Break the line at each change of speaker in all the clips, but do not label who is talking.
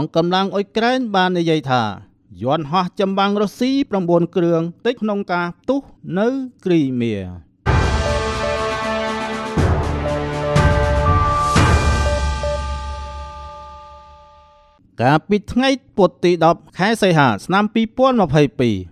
ងកម្លាំងអ៊ុយក្រែន បាននិយាយថា យន្តហោះចម្បាំងរុស្ស៊ី9គ្រឿងតិចក្នុងការផ្ទុះនៅគ្រីមៀកាលពីថ្ងៃពុធទី10ខែសីហាឆ្នាំ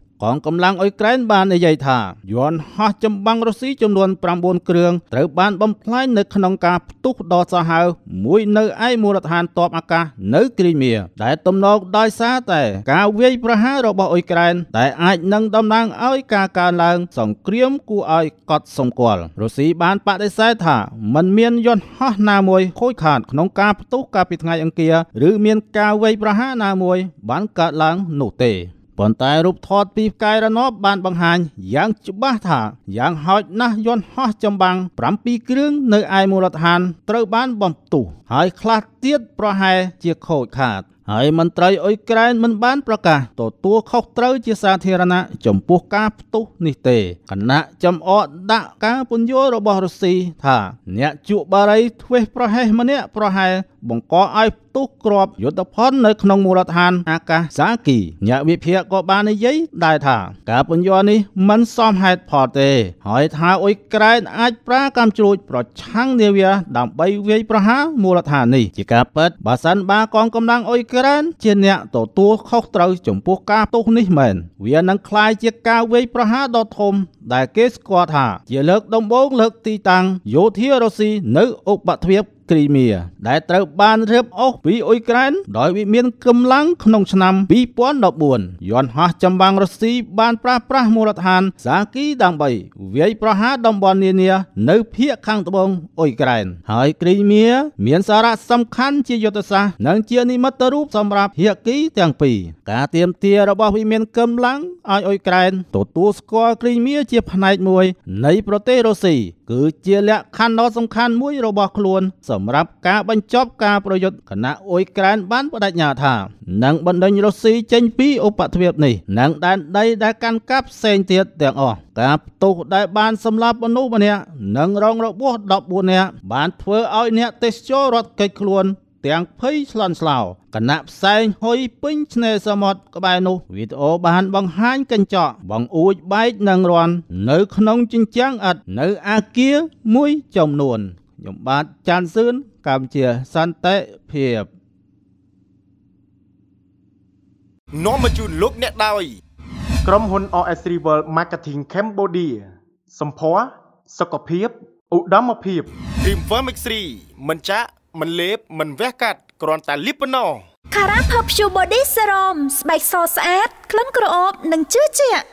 2022កងកម្លាំងអ៊ុយក្រែនបាននិយាយថាយន្តហោះចម្បាំងរុស្ស៊ីចំនួន9គ្រឿងត្រូវបានបំផ្លាញនៅក្នុងការផ្ទុះដ៏សាហាវមួយនៅឯមូលដ្ឋានទ័ពអាកាសនៅគ្រីមៀដែលទំនងដោយសារតែការវាយប្រហាររបស់អ៊ុយក្រែនដែលអាចនឹងតំណាងឲ្យការកើនឡើងសង្គ្រាមគួរឲ្យកត់សម្គាល់រុស្ស៊ីបានបដិសេធថាมันមានយន្តហោះណាមួយខូចខាតក្នុងការផ្ទុះកាលពីថ្ងៃអង្គារឬមានការវាយប្រហារណាមួយបានកើតឡើងនោះទេប៉ុន្តែរូបថតពីផ្កាយរណបបានបង្ហាញយ៉ាងច្បាស់ថា យ៉ាងហោចណាស់យន្តហោះចម្បាំង7គ្រឿងនៅឯមូលដ្ឋានត្រូវបានបំផ្ទុះហើយខ្លះទៀតប្រហែលជាខូចខាតហើយមន្ត្រីអ៊ុយក្រែនមិនបានប្រកាសទទួលខុសត្រូវជាសាធារណៈចំពោះការផ្ទុះនេះទេគណៈចំអកដាក់ការពន្យល់របស់រុស្ស៊ីថាអ្នកជក់បារី ធ្វេសប្រហែសម្នាក់ប្រហែលបង្កឲ្យផ្ទុះក្របយុទ្ធភ័ណ្ឌនៅក្នុងមូលដ្ឋាន អាកាសសាគីអ្នកវិភាគក៏បាននិយាយដែរថាការពន្យល់នេះមិនសមហេតុផលទេ ហើយថាអ៊ុយក្រែន អាចប្រើកម្មជ្រួចប្រឆាំងនាវាដើម្បីវាយប្រហារមូលដ្ឋាននេះជាការពិតបើសិនបាកងកម្លាំងអ៊ុយក្រែនច្រើនជាអ្នកទទួលខុសត្រូវចំពោះការទោសនេះមែនវានឹងคล้ายជាការវាយប្រហារដ៏ធំ ដែលគេស្គាល់ថា ជាលើកដំបូង លើក ទីតាំងយោធារុស្ស៊ីនៅឧបទ្វីបគ្រីមៀដែលត្រូវបានរៀបអូសពីអ៊ុយក្រែន ដោយវិមានកម្លាំងក្នុង ឆ្នាំ2014យន្តហោះចម្បាំងរុស្ស៊ីបានប្រាស្រ័យមូលដ្ឋានសាគីដើម្បីវាយប្រហារតំបន់នានានៅភៀកខាងត្បូងអ៊ុយក្រែនហើយគ្រីមៀមានសារៈសំខាន់ជាយុទ្ធសាស្ត្រនិងជានិមិត្តរូបសម្រាប់ភៀកគីទាំងពីរការទៀមទារបស់វិមានកម្លាំងឲ្យអ៊ុយក្រែន ទទួលស្គាល់គ្រីមៀជាផ្នែកមួយ នៃប្រទេសរុស្ស៊ីគឺជាលក្ខខណ្ឌដ៏សំខាន់មួយរបស់ខ្លួនសសម្រាប់ការបញ្ចប់ការប្រយុទ្ធគណៈអ៊ុយក្រែនបានបដិញ្ញាថានឹងបណ្ដេញរុស្ស៊ីចេញពីឧបទ្វីបនេះនិងដែនដីដែលកាន់កាប់ផ្សេងទៀតទាំងអស់ការផ្ទុះដែលបានសម្លាប់មនុស្សម្នាក់និងរងរបួស14នាក់បានធ្វើឲ្យអ្នកទេសចររត់គេចខ្លួន ទាំងភ័យស្លន់ស្លោគណៈផ្សែងហុយពេញឆ្នេរសមុទ្រក្បែរនោះវីដេអូបានបង្ហាញកញ្ចក់បង្អួចបែកនិងរន់ នៅក្នុងជញ្ជាំងឥដ្ឋនៅអាគារមួយចំនួនខ្ញុំបាទចាន់សឿនកម្ពុជាសន្តិភាពនាំមកជូនលោក អ្នកដោយក្រុមហ៊ុន OS
Rival Marketing Cambodia សម្ផស្សសុខភាពឧត្តមភាព Dreamfer Mix3 មិនចាក់មិនលេប មិនវះកាត់គ្រាន់តែលីបប៉ុណ្ណោះ Cara Perfume Body Serum ស្បែកសស្អាតក្លិនក្រអូបនិងជឿជាក់